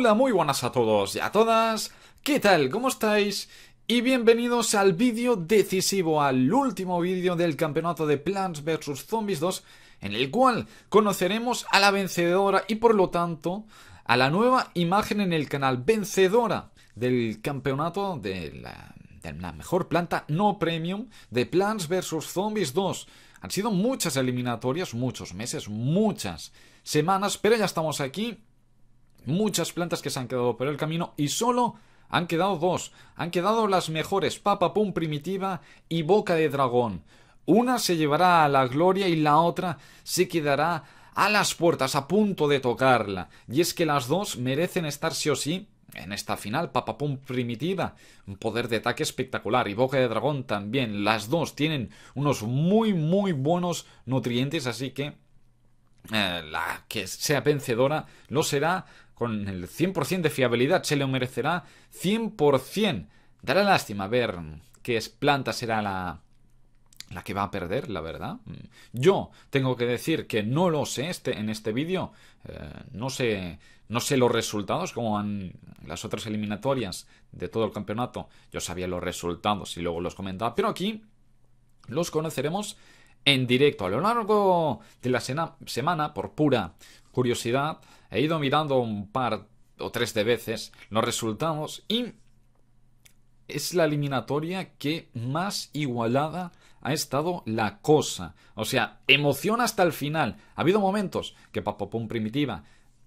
Hola, muy buenas a todos y a todas. ¿Qué tal? ¿Cómo estáis? Y bienvenidos al vídeo decisivo, al último vídeo del campeonato de Plants vs Zombies 2, en el cual conoceremos a la vencedora y por lo tanto a la nueva imagen en el canal vencedora del campeonato de la, de la mejor planta no premium de Plants vs Zombies 2. Han sido muchas eliminatorias, muchos meses, muchas semanas, pero ya estamos aquí muchas plantas que se han quedado por el camino y solo han quedado dos. Han quedado las mejores, Papapum Primitiva y Boca de Dragón. Una se llevará a la gloria y la otra se quedará a las puertas, a punto de tocarla. Y es que las dos merecen estar sí o sí en esta final, Papapum Primitiva, un poder de ataque espectacular y Boca de Dragón también. Las dos tienen unos muy, muy buenos nutrientes, así que eh, la que sea vencedora lo será con el 100% de fiabilidad. Se le merecerá 100%. Dará lástima ver qué es planta será la, la que va a perder, la verdad. Mm. Yo tengo que decir que no lo sé este, en este vídeo. Eh, no, sé, no sé los resultados, como en las otras eliminatorias de todo el campeonato. Yo sabía los resultados y luego los comentaba, pero aquí los conoceremos en directo a lo largo de la semana por pura curiosidad, he ido mirando un par o tres de veces los resultados y es la eliminatoria que más igualada ha estado la cosa. O sea, emoción hasta el final. Ha habido momentos que Papopum Primitiva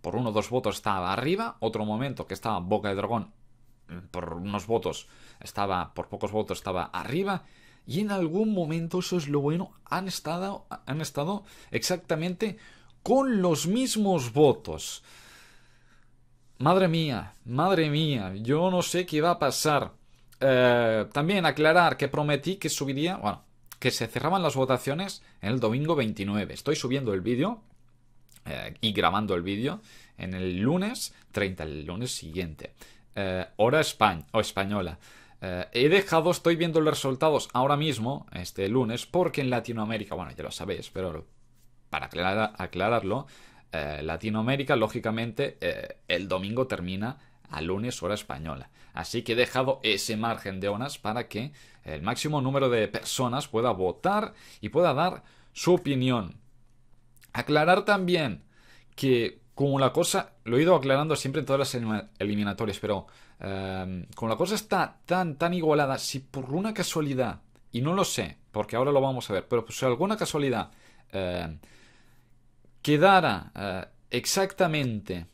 por uno o dos votos estaba arriba, otro momento que estaba Boca de Dragón mm, por unos votos estaba, por pocos votos estaba arriba. Y en algún momento, eso es lo bueno, han estado, han estado exactamente con los mismos votos. Madre mía, madre mía, yo no sé qué va a pasar. Eh, también aclarar que prometí que subiría, bueno, que se cerraban las votaciones en el domingo 29. Estoy subiendo el vídeo eh, y grabando el vídeo en el lunes 30, el lunes siguiente. Eh, hora España, o española. he dejado, estoy viendo los resultados ahora mismo, este lunes, porque en Latinoamérica, bueno, ya lo sabéis, pero para aclararlo, eh, Latinoamérica, lógicamente, eh, el domingo termina a lunes hora española. Así que he dejado ese margen de horas para que el máximo número de personas pueda votar y pueda dar su opinión. Aclarar también que como la cosa, lo he ido aclarando siempre en todas las eliminatorias, pero em, como la cosa está tan, tan igualada, si por una casualidad, y no lo sé, porque ahora lo vamos a ver, pero por alguna casualidad em, quedara eh, exactamente eh,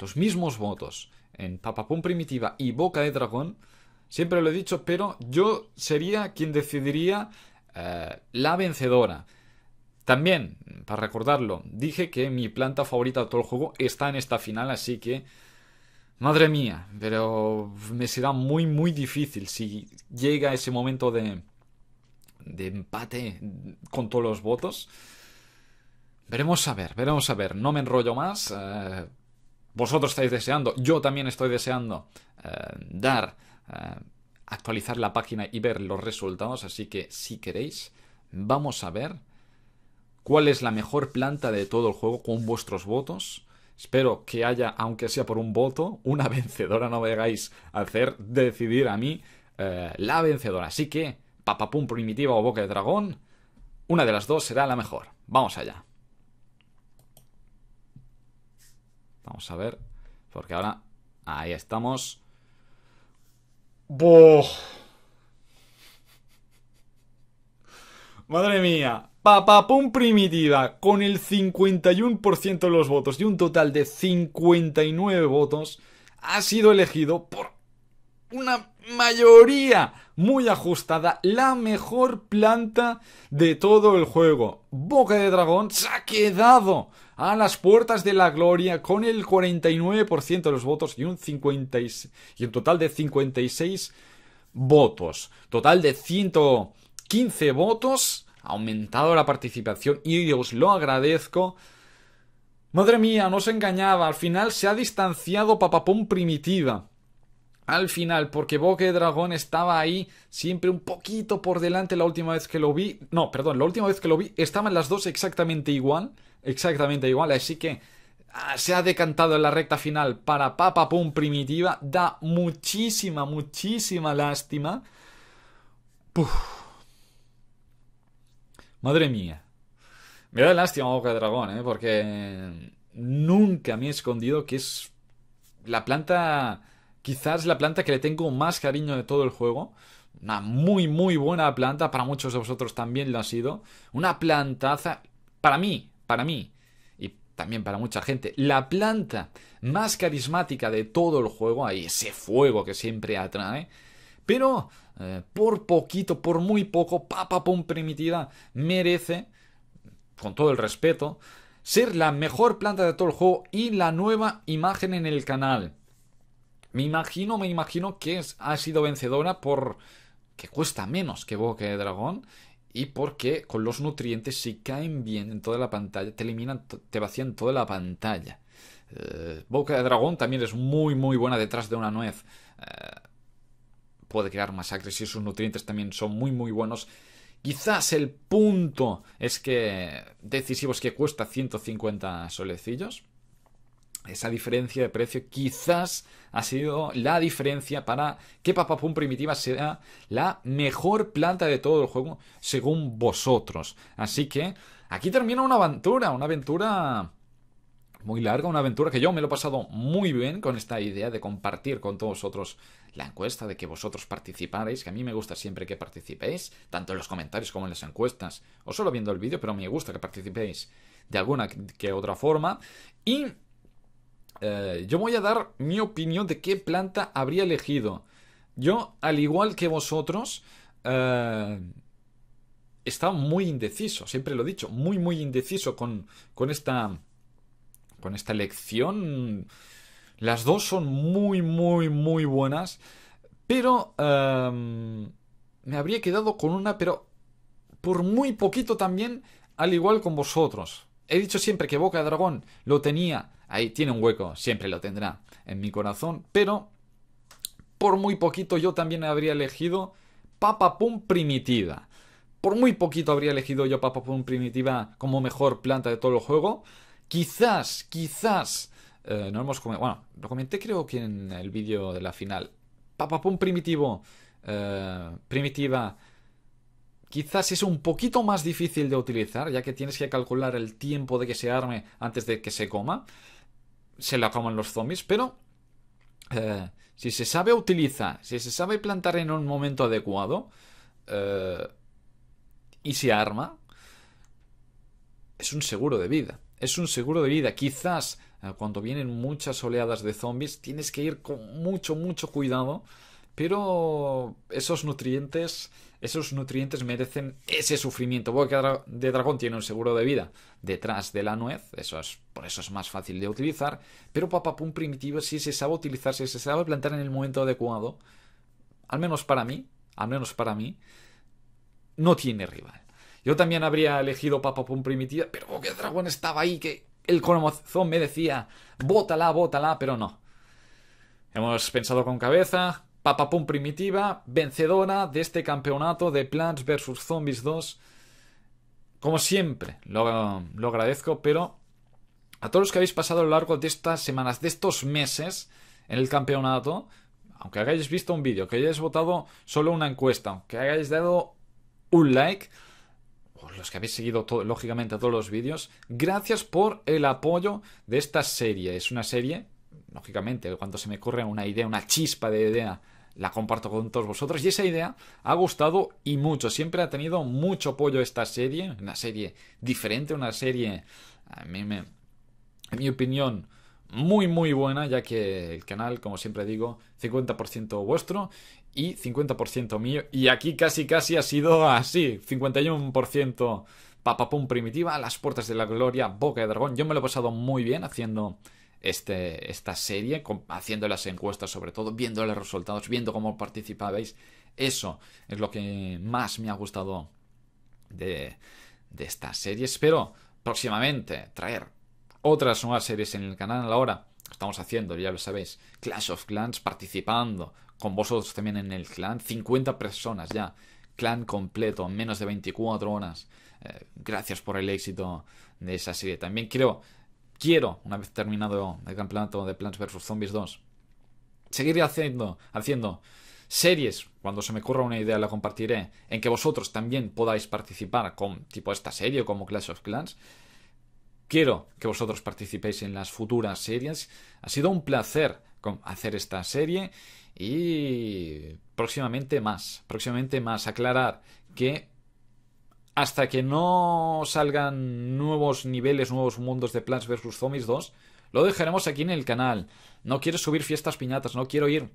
los mismos votos en Papapón Primitiva y Boca de Dragón, siempre lo he dicho, pero yo sería quien decidiría eh, la vencedora. También, para recordarlo, dije que mi planta favorita de todo el juego está en esta final, así que... Madre mía, pero me será muy, muy difícil si llega ese momento de, de empate con todos los votos. Veremos a ver, veremos a ver. No me enrollo más. Eh, vosotros estáis deseando, yo también estoy deseando eh, dar, eh, actualizar la página y ver los resultados. Así que si queréis, vamos a ver cuál es la mejor planta de todo el juego con vuestros votos. Espero que haya, aunque sea por un voto, una vencedora. No me a hacer decidir a mí la vencedora. Así que, papapum primitiva o boca de dragón, una de las dos será la mejor. Vamos allá. Vamos a ver, porque ahora... Ahí estamos. ¡Boh! Madre mía. Papapum primitiva con el 51% de los votos y un total de 59 votos ha sido elegido por una mayoría muy ajustada la mejor planta de todo el juego. Boca de dragón se ha quedado a las puertas de la gloria con el 49% de los votos y un, y un total de 56 votos. Total de 115 votos. Ha aumentado la participación y os lo agradezco. Madre mía, no se engañaba. Al final se ha distanciado Papapón Primitiva al final, porque de Dragón estaba ahí siempre un poquito por delante la última vez que lo vi. No, perdón, la última vez que lo vi estaban las dos exactamente igual, exactamente igual, así que ah, se ha decantado en la recta final para Papapum Primitiva, da muchísima, muchísima lástima. Puf. Madre mía. Me da lástima Boca de Dragón, ¿eh? porque nunca me he escondido que es la planta quizás la planta que le tengo más cariño de todo el juego. Una muy, muy buena planta, para muchos de vosotros también lo ha sido. Una plantaza, para mí, para mí, y también para mucha gente, la planta más carismática de todo el juego, ahí ese fuego que siempre atrae. Pero eh, por poquito, por muy poco, Papa Primitiva merece, con todo el respeto, ser la mejor planta de todo el juego y la nueva imagen en el canal. Me imagino, me imagino que es, ha sido vencedora por que cuesta menos que Boca de Dragón y porque con los nutrientes si caen bien en toda la pantalla, te eliminan, te vacían toda la pantalla. Eh, Boca de Dragón también es muy muy buena detrás de una nuez. Eh, puede crear masacres y sus nutrientes también son muy muy buenos. Quizás el punto es que decisivos es que cuesta 150 solecillos. Esa diferencia de precio quizás ha sido la diferencia para que Papapum Primitiva sea la mejor planta de todo el juego según vosotros. Así que aquí termina una aventura, una aventura muy larga, una aventura que yo me lo he pasado muy bien con esta idea de compartir con todos vosotros la encuesta, de que vosotros participaréis, que a mí me gusta siempre que participéis, tanto en los comentarios como en las encuestas, o solo viendo el vídeo, pero me gusta que participéis de alguna que otra forma. Y eh, yo voy a dar mi opinión de qué planta habría elegido. Yo, al igual que vosotros, eh, estaba muy indeciso, siempre lo he dicho, muy, muy indeciso con, esta. con esta elección. Las dos son muy, muy, muy buenas. Pero. Eh, me habría quedado con una, pero. Por muy poquito también, al igual con vosotros. He dicho siempre que Boca de Dragón lo tenía Ahí tiene un hueco, siempre lo tendrá en mi corazón, pero por muy poquito yo también habría elegido Papa Primitiva. Por muy poquito habría elegido yo Papapum Primitiva como mejor planta de todo el juego. Quizás, quizás, eh, no hemos Bueno, lo comenté creo que en el vídeo de la final. Papapum Primitivo, eh, Primitiva, quizás es un poquito más difícil de utilizar, ya que tienes que calcular el tiempo de que se arme antes de que se coma se la coman los zombies, pero eh, si se sabe utilizar, si se sabe plantar en un momento adecuado eh, y se arma, es un seguro de vida. Es un seguro de vida. Quizás eh, cuando vienen muchas oleadas de zombies tienes que ir con mucho, mucho cuidado pero esos nutrientes, esos nutrientes merecen ese sufrimiento. Porque de Dragón tiene un seguro de vida detrás de la nuez, eso es, por eso es más fácil de utilizar. Pero Papapum primitivo, si se sabe utilizar, si se sabe plantar en el momento adecuado, al menos para mí, al menos para mí, no tiene rival. Yo también habría elegido Papapum primitiva, pero porque Dragón estaba ahí, que el corazón me decía, bótala, bótala, pero no. Hemos pensado con cabeza, Papapum Primitiva, vencedora de este campeonato de Plants vs. Zombies 2. Como siempre, lo, agradezco, pero a todos los que habéis pasado a lo largo de estas semanas, de estos meses en el campeonato, aunque hayáis visto un vídeo, que hayáis votado solo una encuesta, aunque hayáis dado un like, los que habéis seguido lógicamente todos los vídeos, gracias por el apoyo de esta serie. Es una serie, lógicamente, cuando se me ocurre una idea, una chispa de idea la comparto con todos vosotros y esa idea ha gustado y mucho. Siempre ha tenido mucho apoyo esta serie, una serie diferente, una serie, a mí me, en mi opinión, muy muy buena, ya que el canal, como siempre digo, 50% vuestro y 50% mío. Y aquí casi casi ha sido así, 51% papapum primitiva, las puertas de la gloria, boca de dragón. Yo me lo he pasado muy bien haciendo este, esta serie, haciendo las encuestas sobre todo, viendo los resultados, viendo cómo participabais. Eso es lo que más me ha gustado de, de esta serie. Espero próximamente traer otras nuevas series en el canal ahora. Estamos haciendo, ya lo sabéis, Clash of Clans, participando con vosotros también en el clan. 50 personas ya, clan completo, menos de 24 horas. Eh, gracias por el éxito de esa serie. También quiero quiero, una vez terminado el campeonato de Plants vs. Zombies 2, seguiré haciendo, haciendo series, cuando se me ocurra una idea la compartiré, en que vosotros también podáis participar con tipo esta serie o como Clash of Clans. Quiero que vosotros participéis en las futuras series. Ha sido un placer hacer esta serie y próximamente más, próximamente más aclarar que hasta que no salgan nuevos niveles, nuevos mundos de Plants vs. Zombies 2, lo dejaremos aquí en el canal. No quiero subir fiestas piñatas, no quiero ir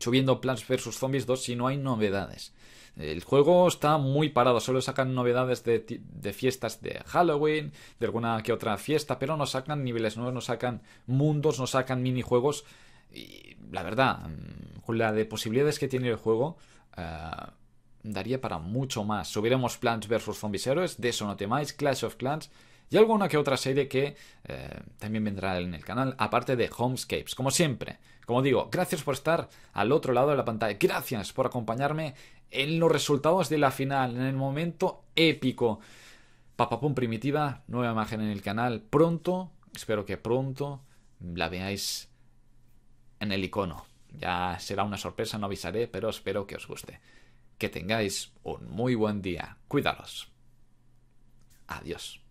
subiendo Plants vs. Zombies 2 si no hay novedades. El juego está muy parado, solo sacan novedades de, fiestas de Halloween, de alguna que otra fiesta, pero no sacan niveles nuevos, no sacan mundos, no sacan minijuegos. Y la verdad, mm, con la de posibilidades que tiene el juego, ah, daría para mucho más. Subiremos Plants vs. Zombies Heroes, de eso no temáis, Clash of Clans y alguna que otra serie que eh, también vendrá en el canal, aparte de Homescapes. Como siempre, como digo, gracias por estar al otro lado de la pantalla, gracias por acompañarme en los resultados de la final, en el momento épico. Papapum Primitiva, nueva imagen en el canal, pronto, espero que pronto la veáis en el icono. Ya será una sorpresa, no avisaré, pero espero que os guste. Que tengáis un muy buen día. Cuídalos. Adiós.